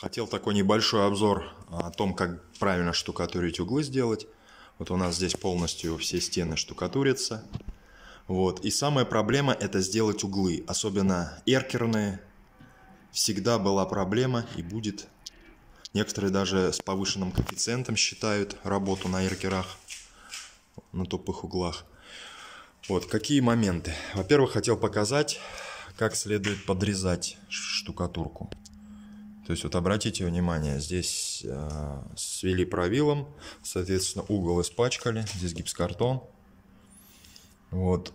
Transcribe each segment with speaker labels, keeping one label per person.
Speaker 1: Хотел такой небольшой обзор о том, как правильно штукатурить углы сделать. Вот у нас здесь полностью все стены штукатурятся. Вот. И самая проблема это сделать углы, особенно эркерные. Всегда была проблема и будет. Некоторые даже с повышенным коэффициентом считают работу на эркерах, на тупых углах. Вот, какие моменты. Во-первых, хотел показать, как следует подрезать штукатурку. То есть вот обратите внимание, здесь э, свели правилом, соответственно, угол испачкали, здесь гипсокартон. Вот.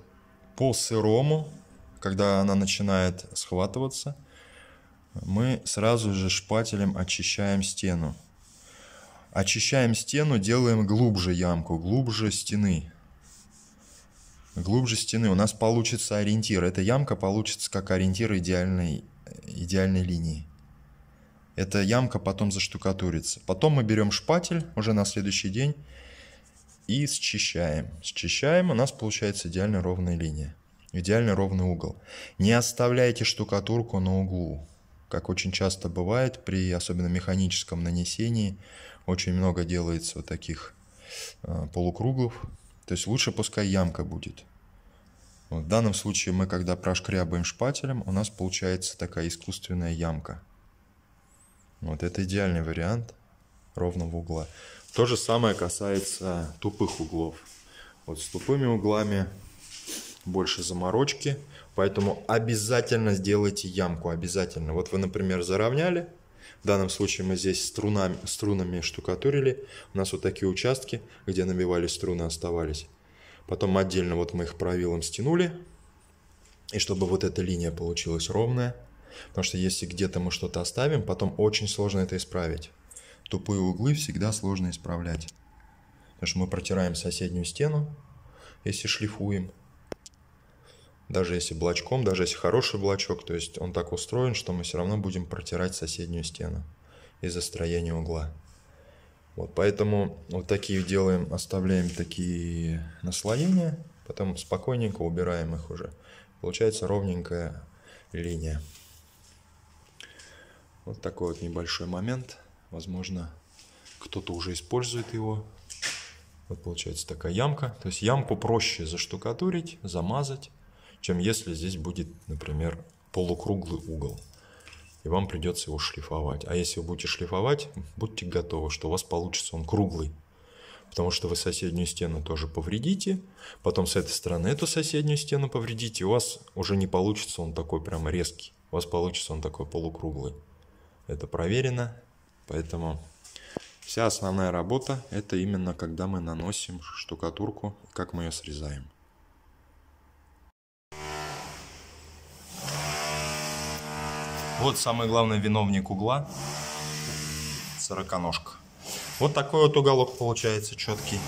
Speaker 1: По сырому, когда она начинает схватываться, мы сразу же шпателем очищаем стену. Очищаем стену, делаем глубже ямку, глубже стены. Глубже стены у нас получится ориентир. Эта ямка получится как ориентир идеальной, идеальной линии. Эта ямка потом заштукатурится. Потом мы берем шпатель уже на следующий день и счищаем. Счищаем, у нас получается идеально ровная линия, идеально ровный угол. Не оставляйте штукатурку на углу. Как очень часто бывает при особенно механическом нанесении, очень много делается вот таких э, полукруглов. То есть лучше пускай ямка будет. Вот в данном случае мы, когда прошкрябаем шпателем, у нас получается такая искусственная ямка – вот это идеальный вариант ровного угла. То же самое касается тупых углов. Вот с тупыми углами больше заморочки, поэтому обязательно сделайте ямку, обязательно. Вот вы, например, заровняли, в данном случае мы здесь струнами, струнами штукатурили, у нас вот такие участки, где набивали струны, оставались. Потом отдельно вот мы их правилом стянули, и чтобы вот эта линия получилась ровная – Потому что если где-то мы что-то оставим, потом очень сложно это исправить. Тупые углы всегда сложно исправлять. Потому что мы протираем соседнюю стену, если шлифуем. Даже если блочком, даже если хороший блочок, то есть он так устроен, что мы все равно будем протирать соседнюю стену из-за строения угла. Вот поэтому вот такие делаем, оставляем такие наслоения, потом спокойненько убираем их уже. Получается ровненькая линия. Вот такой вот небольшой момент. Возможно, кто-то уже использует его. Вот получается такая ямка. То есть ямку проще заштукатурить, замазать, чем если здесь будет, например, полукруглый угол. И вам придется его шлифовать. А если вы будете шлифовать, будьте готовы, что у вас получится он круглый. Потому что вы соседнюю стену тоже повредите, потом с этой стороны эту соседнюю стену повредите, и у вас уже не получится он такой прям резкий. У вас получится он такой полукруглый это проверено, поэтому вся основная работа это именно когда мы наносим штукатурку, как мы ее срезаем. Вот самый главный виновник угла – сороконожка. Вот такой вот уголок получается четкий.